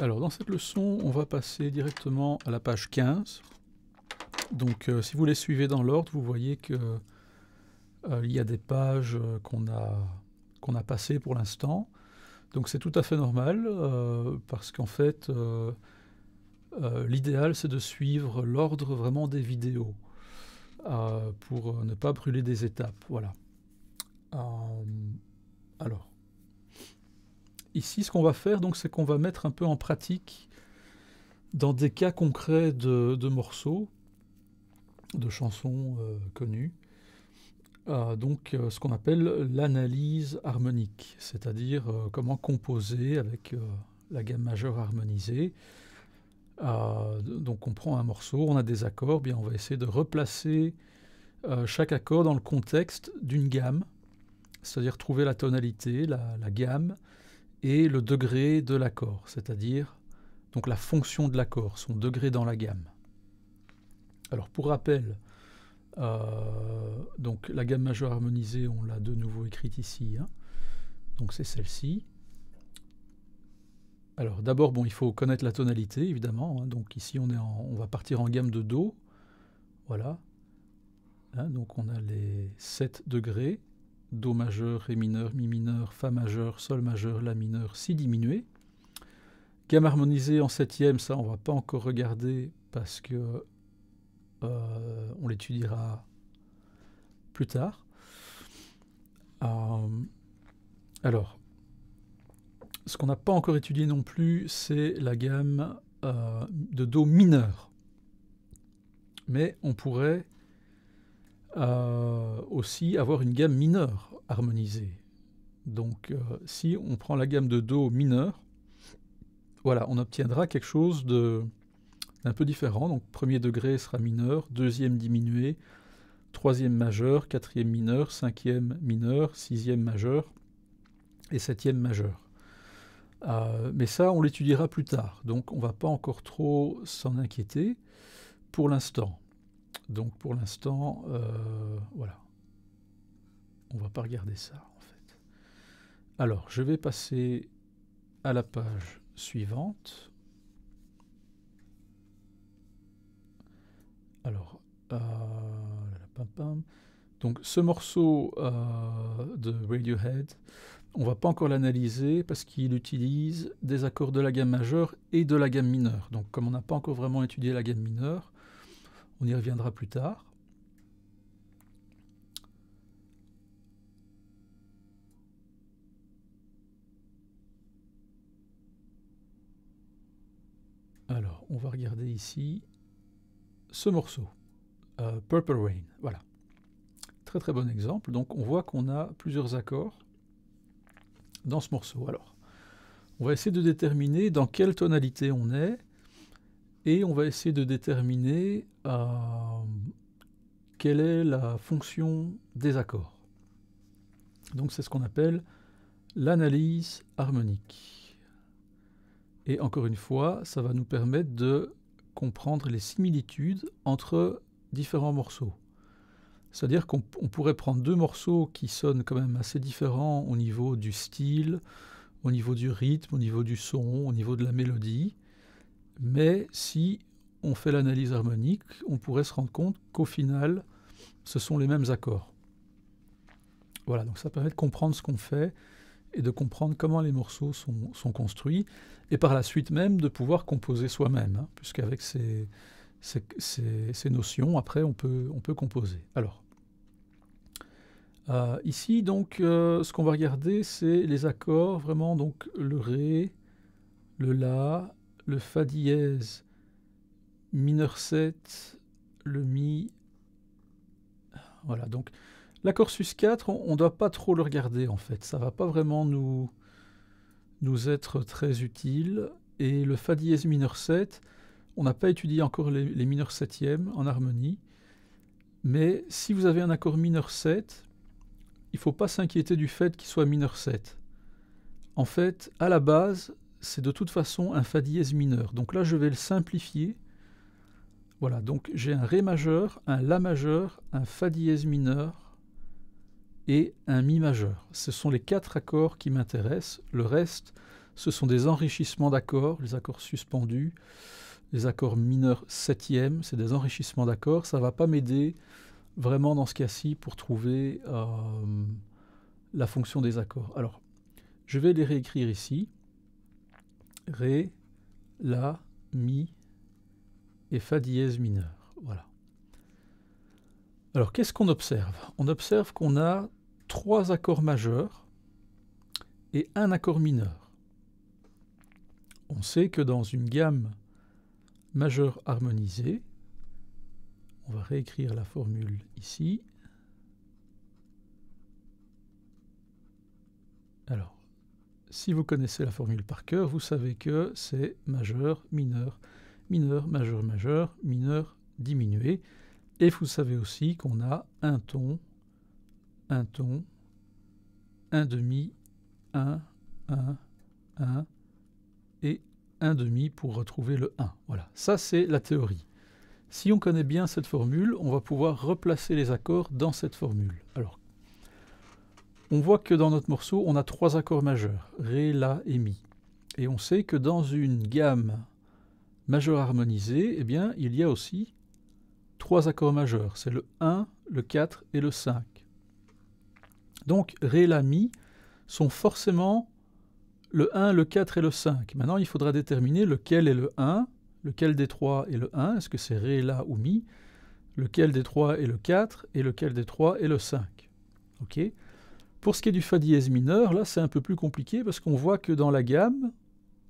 Alors dans cette leçon, on va passer directement à la page 15. Donc euh, si vous les suivez dans l'ordre, vous voyez qu'il euh, il y a des pages euh, qu'on a, passées pour l'instant. Donc c'est tout à fait normal parce qu'en fait, l'idéal c'est de suivre l'ordre vraiment des vidéos pour ne pas brûler des étapes. Voilà. alors, Ici, ce qu'on va faire, donc, c'est qu'on va mettre un peu en pratique dans des cas concrets de, morceaux, de chansons euh, connues, euh, donc euh, ce qu'on appelle l'analyse harmonique, c'est-à-dire comment composer avec la gamme majeure harmonisée. donc on prend un morceau, on a des accords, bien on va essayer de replacer chaque accord dans le contexte d'une gamme, c'est-à-dire trouver la tonalité, la gamme, et le degré de l'accord, c'est-à-dire donc la fonction de l'accord, son degré dans la gamme. Alors pour rappel, euh, donc la gamme majeure harmonisée, on l'a de nouveau écrite ici. Hein. Donc c'est celle-ci. Alors d'abord, bon, il faut connaître la tonalité, évidemment. Hein. Donc ici, on, est on va partir en gamme de Do. Voilà. Hein, donc on a les 7 degrés. Do majeur, Ré mineur, Mi mineur, Fa majeur, Sol majeur, La mineur, Si diminué. Gamme harmonisée en septième, ça on va pas encore regarder parce que euh, on l'étudiera plus tard. Euh, alors, ce qu'on n'a pas encore étudié non plus, c'est la gamme euh, de Do mineur. Mais on pourrait aussi avoir une gamme mineure harmonisée. Donc euh, si on prend la gamme de Do mineur, voilà, on obtiendra quelque chose de un peu différent. Donc premier degré sera mineur, deuxième diminué, troisième majeur, quatrième mineur, cinquième mineur, sixième majeur et septième majeur. Euh, mais ça, on l'étudiera plus tard, donc on va pas encore trop s'en inquiéter pour l'instant. Donc pour l'instant, euh, voilà. On va pas regarder ça en fait. Alors je vais passer à la page suivante. Alors, euh, donc ce morceau euh, de Radiohead, on va pas encore l'analyser parce qu'il utilise des accords de la gamme majeure et de la gamme mineure. Donc comme on n'a pas encore vraiment étudié la gamme mineure, on y reviendra plus tard. Alors, on va regarder ici ce morceau, euh, Purple Rain. Voilà. Très très bon exemple. Donc on voit qu'on a plusieurs accords dans ce morceau. Alors, on va essayer de déterminer dans quelle tonalité on est et on va essayer de déterminer euh, quelle est la fonction des accords. Donc c'est ce qu'on appelle l'analyse harmonique. Et encore une fois, ça va nous permettre de comprendre les similitudes entre différents morceaux. C'est-à-dire qu'on pourrait prendre deux morceaux qui sonnent quand même assez différents au niveau du style, au niveau du rythme, au niveau du son, au niveau de la mélodie, mais si on fait l'analyse harmonique, on pourrait se rendre compte qu'au final, ce sont les mêmes accords. Voilà, donc ça permet de comprendre ce qu'on fait et de comprendre comment les morceaux sont, construits, et par la suite même de pouvoir composer soi-même, hein, puisqu'avec ces, notions, après, on peut, on peut composer. Alors, euh, ici, donc, euh, ce qu'on va regarder, c'est les accords, vraiment, donc le Ré, le La, le Fa dièse mineur 7, le Mi. Voilà, donc l'accord sus 4, on ne doit pas trop le regarder en fait. Ça va pas vraiment nous, nous être très utile. Et le Fa dièse mineur 7, on n'a pas étudié encore les, mineurs septièmes en harmonie. Mais si vous avez un accord mineur 7, il ne faut pas s'inquiéter du fait qu'il soit mineur 7. En fait, à la base, c'est de toute façon un fa dièse mineur. Donc là, je vais le simplifier. Voilà, donc j'ai un Ré majeur, un La majeur, un Fa dièse mineur et un Mi majeur. Ce sont les quatre accords qui m'intéressent. Le reste, ce sont des enrichissements d'accords, les accords suspendus, les accords mineurs septième, c'est des enrichissements d'accords. Ça ne va pas m'aider vraiment dans ce cas-ci pour trouver euh, la fonction des accords. Alors, je vais les réécrire ici. Ré, La, Mi et Fa dièse mineur. Voilà. Alors qu'est-ce qu'on observe On observe qu'on a trois accords majeurs et un accord mineur. On sait que dans une gamme majeure harmonisée, on va réécrire la formule ici. Alors, si vous connaissez la formule par cœur, vous savez que c'est majeur, mineur, mineur, majeur, majeur, mineur, diminué. Et vous savez aussi qu'on a un ton, un ton, un demi, un, un, un, et un demi pour retrouver le 1. Voilà, ça c'est la théorie. Si on connaît bien cette formule, on va pouvoir replacer les accords dans cette formule. Alors on voit que dans notre morceau, on a trois accords majeurs, Ré, La et Mi. Et on sait que dans une gamme majeure harmonisée, eh bien, il y a aussi trois accords majeurs. C'est le 1, le 4 et le 5. Donc Ré, La, Mi sont forcément le 1, le 4 et le 5. Maintenant, il faudra déterminer lequel est le 1, lequel des trois est le 1, est-ce que c'est Ré, La ou Mi, lequel des trois est le 4 et lequel des trois est le 5. OK pour ce qui est du Fa dièse mineur, là c'est un peu plus compliqué parce qu'on voit que dans la gamme,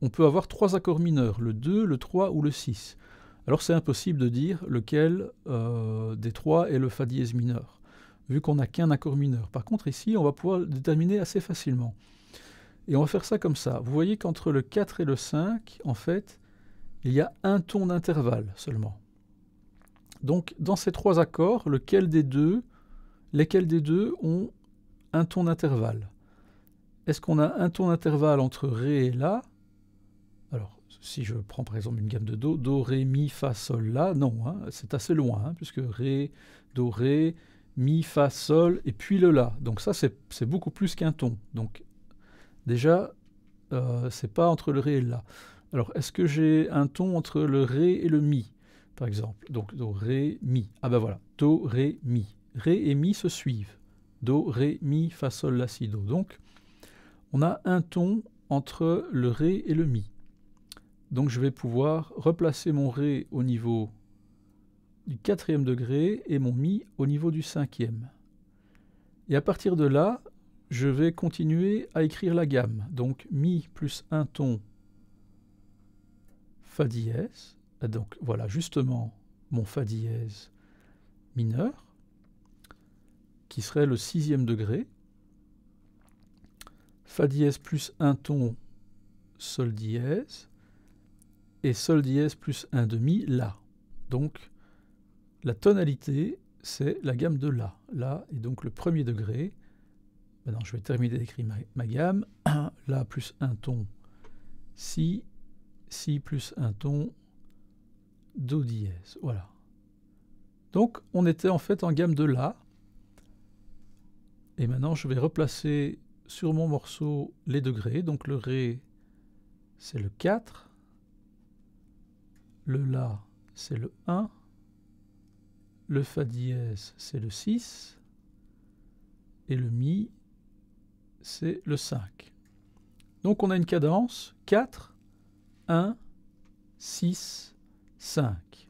on peut avoir trois accords mineurs, le 2, le 3 ou le 6. Alors c'est impossible de dire lequel euh, des trois est le Fa dièse mineur, vu qu'on n'a qu'un accord mineur. Par contre ici, on va pouvoir le déterminer assez facilement. Et on va faire ça comme ça. Vous voyez qu'entre le 4 et le 5, en fait, il y a un ton d'intervalle seulement. Donc dans ces trois accords, lequel des deux, lesquels des deux ont un ton d'intervalle. Est-ce qu'on a un ton d'intervalle entre Ré et La Alors, si je prends par exemple une gamme de Do, Do, Ré, Mi, Fa, Sol, La, non, hein, c'est assez loin, hein, puisque Ré, Do, Ré, Mi, Fa, Sol, et puis le La. Donc ça, c'est beaucoup plus qu'un ton. Donc déjà, euh, c'est pas entre le Ré et le La. Alors, est-ce que j'ai un ton entre le Ré et le Mi, par exemple Donc, Do, Ré, Mi. Ah ben voilà, Do, Ré, Mi. Ré et Mi se suivent. Do, Ré, Mi, Fa, Sol, La, Si, Do. Donc, on a un ton entre le Ré et le Mi. Donc je vais pouvoir replacer mon Ré au niveau du quatrième degré et mon Mi au niveau du cinquième. Et à partir de là, je vais continuer à écrire la gamme. Donc Mi plus un ton Fa dièse. Donc voilà justement mon Fa dièse mineur qui serait le sixième degré. Fa dièse plus un ton, Sol dièse, et Sol dièse plus un demi, La. Donc la tonalité, c'est la gamme de La. La est donc le premier degré. Maintenant, je vais terminer d'écrire ma, gamme. La plus un ton, Si, Si plus un ton, Do dièse. Voilà. Donc on était en fait en gamme de La et maintenant, je vais replacer sur mon morceau les degrés. Donc le Ré, c'est le 4. Le La, c'est le 1. Le Fa dièse, c'est le 6. Et le Mi, c'est le 5. Donc on a une cadence 4, 1, 6, 5.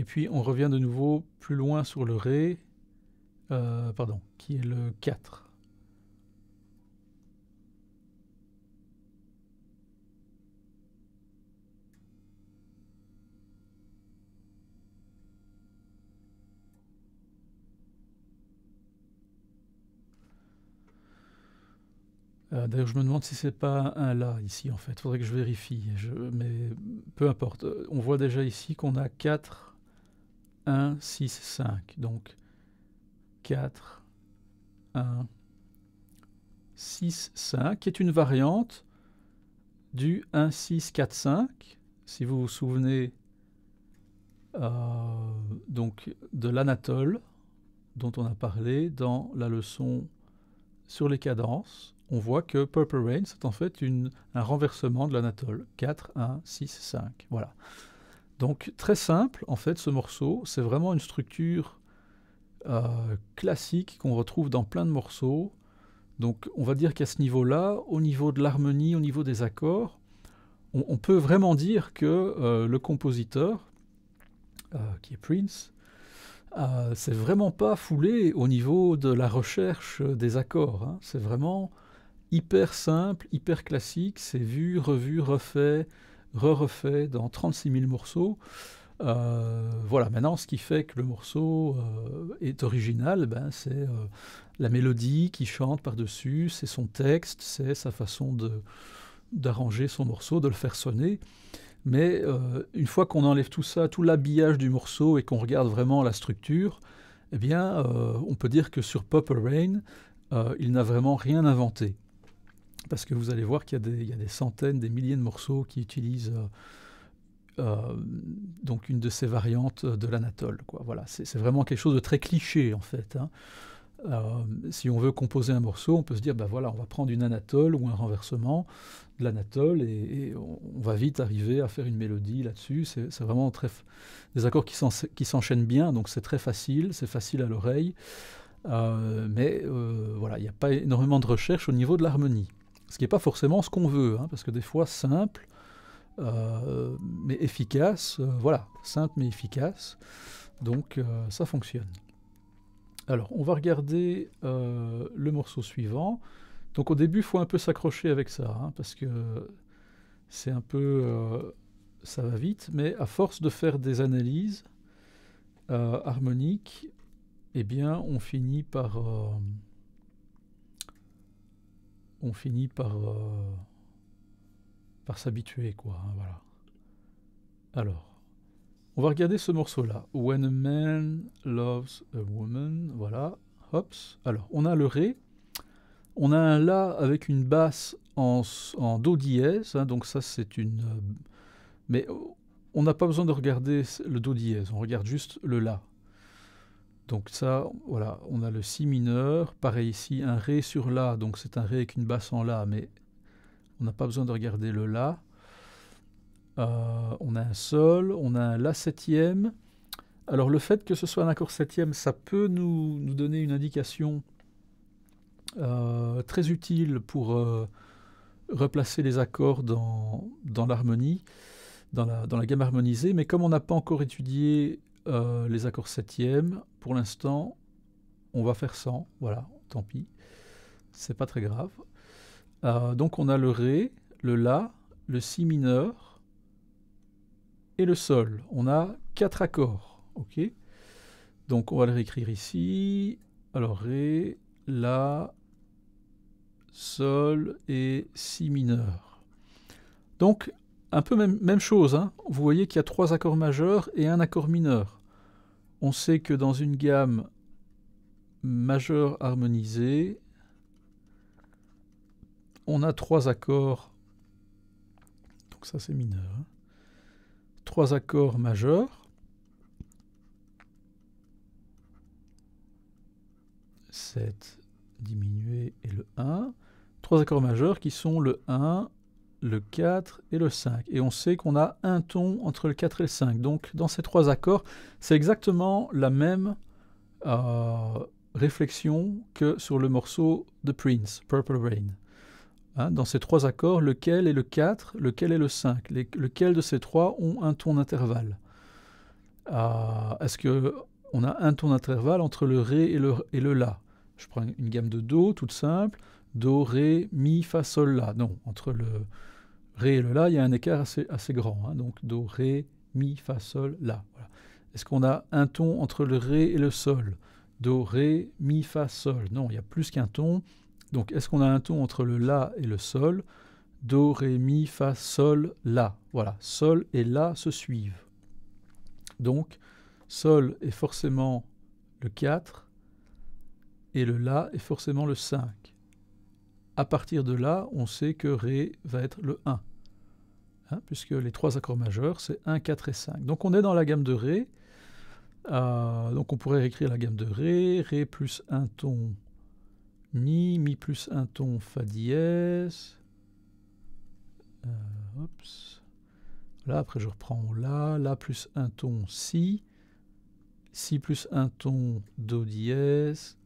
Et puis on revient de nouveau plus loin sur le Ré, euh, pardon, qui est le 4. Euh, d'ailleurs, je me demande si c'est pas un La ici en fait. Il Faudrait que je vérifie. mais peu importe. Euh, on voit déjà ici qu'on a 4 1, 6, 5. Donc 4, 1, 6, 5, qui est une variante du 1, 6, 4, 5. Si vous vous souvenez euh, donc de l'Anatole dont on a parlé dans la leçon sur les cadences, on voit que Purple Rain, c'est en fait une, un renversement de l'Anatole. 4, 1, 6, 5. Voilà. Donc très simple, en fait, ce morceau, c'est vraiment une structure euh, classique qu'on retrouve dans plein de morceaux. Donc on va dire qu'à ce niveau-là, au niveau de l'harmonie, au niveau des accords, on, peut vraiment dire que euh, le compositeur, euh, qui est Prince, c'est vraiment pas foulé au niveau de la recherche des accords. Hein. C'est vraiment hyper simple, hyper classique, c'est vu, revu, refait, re-refait dans 36 000 morceaux. Euh, voilà, maintenant, ce qui fait que le morceau euh, est original, ben, c'est euh, la mélodie qui chante par-dessus, c'est son texte, c'est sa façon d'arranger son morceau, de le faire sonner. Mais une fois qu'on enlève tout ça, tout l'habillage du morceau et qu'on regarde vraiment la structure, eh bien, on peut dire que sur Purple Rain, il n'a vraiment rien inventé parce que vous allez voir qu'il y, a des centaines, des milliers de morceaux qui utilisent euh, euh, donc une de ces variantes de l'Anatole. Voilà, c'est vraiment quelque chose de très cliché en fait. Hein. Euh, si on veut composer un morceau, on peut se dire, bah, voilà, on va prendre une anatole ou un renversement de l'anatole et, on va vite arriver à faire une mélodie là-dessus. C'est vraiment très des accords qui s'enchaînent bien, donc c'est très facile, c'est facile à l'oreille. mais voilà, il n'y a pas énormément de recherche au niveau de l'harmonie. Ce qui n'est pas forcément ce qu'on veut, hein, parce que des fois simple, euh, mais efficace, euh, voilà, simple mais efficace, donc euh, ça fonctionne. Alors on va regarder le morceau suivant. Donc au début, il faut un peu s'accrocher avec ça, hein, parce que c'est un peu... ça va vite, mais à force de faire des analyses harmoniques, eh bien on finit par on finit par, euh, par s'habituer, quoi. Hein, voilà. Alors, on va regarder ce morceau-là. When a man loves a woman, voilà. Hops. Alors, on a le ré. On a un la avec une basse en, en do dièse, hein, donc ça c'est une. Euh, mais euh, on n'a pas besoin de regarder le do dièse, on regarde juste le la. Donc ça, voilà, on a le si mineur, pareil ici, un ré sur la, donc c'est un ré avec une basse en la, mais on n'a pas besoin de regarder le la. Euh, on a un sol, on a un la septième. Alors le fait que ce soit un accord septième, ça peut nous, donner une indication euh, très utile pour euh, replacer les accords dans, l'harmonie, dans la gamme harmonisée, mais comme on n'a pas encore étudié euh, les accords septièmes, pour l'instant, on va faire 100, voilà, tant pis, c'est pas très grave. Euh, donc on a le Ré, le La, le Si mineur et le Sol. On a quatre accords, ok Donc on va les réécrire ici. Alors Ré, La, Sol et Si mineur. Donc un peu même, chose, hein. vous voyez qu'il y a trois accords majeurs et un accord mineur on sait que dans une gamme majeure harmonisée, on a trois accords, donc ça c'est mineur, hein. trois accords majeurs, 7, diminué et le 1, trois accords majeurs qui sont le 1, le 4 et le 5. Et on sait qu'on a un ton entre le 4 et le 5. Donc dans ces trois accords, c'est exactement la même euh, réflexion que sur le morceau de Prince, Purple Rain. Hein, dans ces trois accords, lequel est le 4, lequel est le 5 Lequel de ces trois ont un ton d'intervalle euh, Est-ce qu'on a un ton d'intervalle entre le Ré et et le La Je prends une gamme de Do toute simple. Do, Ré, Mi, Fa, Sol, La. Non, entre le Ré et le La, il y a un écart assez, grand. Hein. donc Do, Ré, Mi, Fa, Sol, La. Est-ce qu'on a un ton entre le Ré et le Sol Do, Ré, Mi, Fa, Sol. Non, il y a plus qu'un ton. Donc est-ce qu'on a un ton entre le La et le Sol Do, Ré, Mi, Fa, Sol, La. Voilà, Sol et La se suivent. Donc, Sol est forcément le 4 et le La est forcément le 5 à partir de là, on sait que Ré va être le 1, hein, puisque les trois accords majeurs, c'est 1, 4 et 5. Donc on est dans la gamme de Ré, euh, donc on pourrait réécrire la gamme de Ré, Ré plus un ton Mi, Mi plus un ton Fa dièse, euh, Là, après je reprends La, La plus un ton Si, Si plus un ton Do dièse,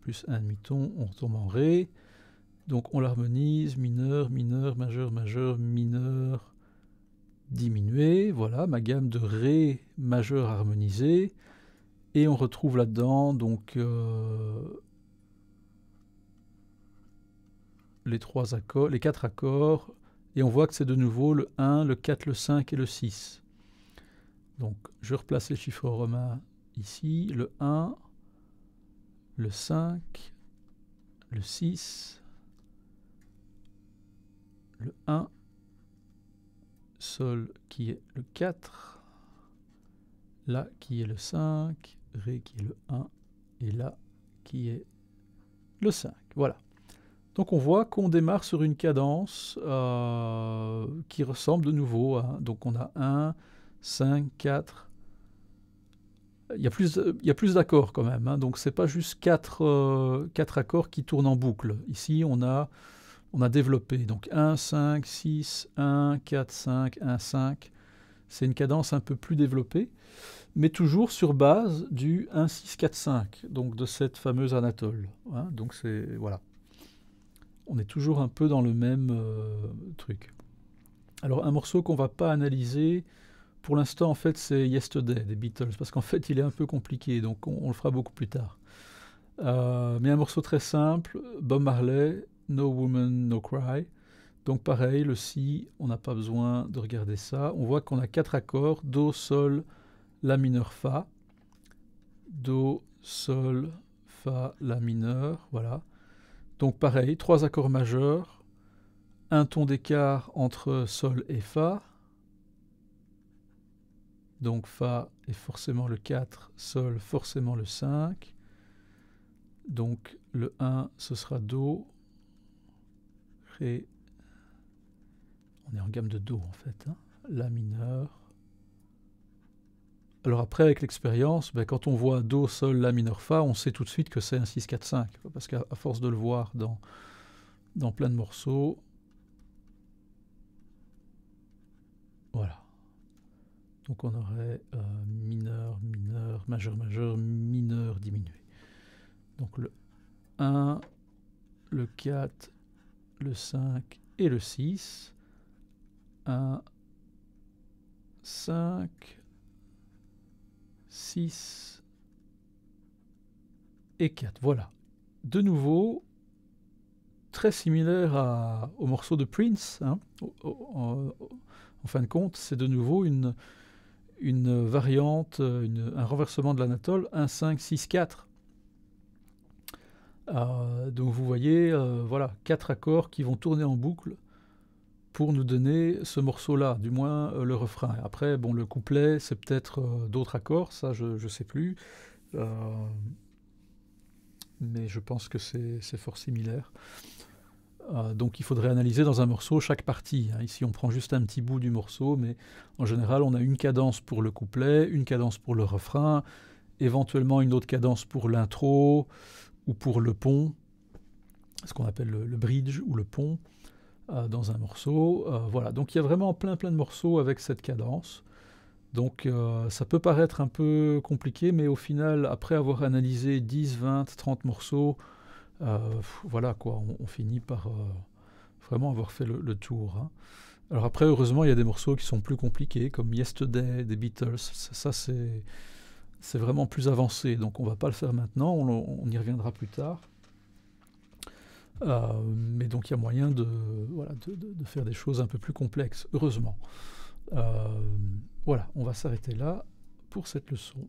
plus un demi-ton, on retombe en Ré, donc on l'harmonise, mineur, mineur, majeur, majeur, mineur, diminué. Voilà ma gamme de Ré majeur harmonisé. Et on retrouve là-dedans donc euh, les, trois accords, les quatre accords. Et on voit que c'est de nouveau le 1, le 4, le 5 et le 6. Donc je replace les chiffres romains ici. Le 1, le 5, le 6, le 1, Sol qui est le 4, La qui est le 5, Ré qui est le 1, et La qui est le 5. Voilà. Donc on voit qu'on démarre sur une cadence euh, qui ressemble de nouveau. donc on a 1, 5, 4. Il y a plus, d'accords quand même. Hein, donc c'est pas juste 4, 4, euh, accords qui tournent en boucle. Ici on a on a développé. Donc 1, 5, 6, 1, 4, 5, 1, 5. C'est une cadence un peu plus développée, mais toujours sur base du 1, 6, 4, 5, donc de cette fameuse Anatole. Hein. donc c'est. Voilà. On est toujours un peu dans le même euh, truc. Alors un morceau qu'on ne va pas analyser. Pour l'instant, en fait, c'est Yesterday des Beatles, parce qu'en fait, il est un peu compliqué, donc on, le fera beaucoup plus tard. Euh, mais un morceau très simple, Bob Marley, No Woman, No Cry. Donc pareil, le Si, on n'a pas besoin de regarder ça. On voit qu'on a quatre accords, Do, Sol, La mineur, Fa. Do, Sol, Fa, La mineur, voilà. Donc pareil, trois accords majeurs, un ton d'écart entre Sol et Fa. Donc Fa est forcément le 4, Sol forcément le 5. Donc le 1, ce sera Do, on est en gamme de Do en fait. Hein. La mineur. Alors après, avec l'expérience, ben, quand on voit Do, Sol, La mineur, Fa, on sait tout de suite que c'est un 6, 4, 5. Parce qu'à force de le voir dans, plein de morceaux, voilà. Donc on aurait euh, mineur, mineur, majeur, majeur, mineur, diminué. Donc le 1, le 4, le 5 et le 6. 1, 5, 6 et 4. Voilà. De nouveau, très similaire à, au morceau de Prince. Hein. en fin de compte, c'est de nouveau une, une variante, une, un renversement de l'anatole 1, 5, 6, 4. Euh, donc vous voyez, euh, voilà, quatre accords qui vont tourner en boucle pour nous donner ce morceau-là, du moins euh, le refrain. Après, bon, le couplet, c'est peut-être d'autres accords, ça je ne sais plus. mais je pense que c'est fort similaire. donc il faudrait analyser dans un morceau chaque partie. Hein. Ici on prend juste un petit bout du morceau, mais en général on a une cadence pour le couplet, une cadence pour le refrain, éventuellement une autre cadence pour l'intro, ou pour le pont, ce qu'on appelle le, bridge ou le pont euh, dans un morceau. Euh, voilà, donc il y a vraiment plein plein de morceaux avec cette cadence. Donc euh, ça peut paraître un peu compliqué, mais au final, après avoir analysé 10, 20, 30 morceaux, voilà quoi, on, finit par vraiment avoir fait le, tour. Hein. Alors après, heureusement, il y a des morceaux qui sont plus compliqués, comme Yesterday, des Beatles, ça c'est c'est vraiment plus avancé, donc on ne va pas le faire maintenant, on, y reviendra plus tard. Euh, mais donc il y a moyen de, voilà, de, faire des choses un peu plus complexes, heureusement. Euh, voilà, on va s'arrêter là pour cette leçon.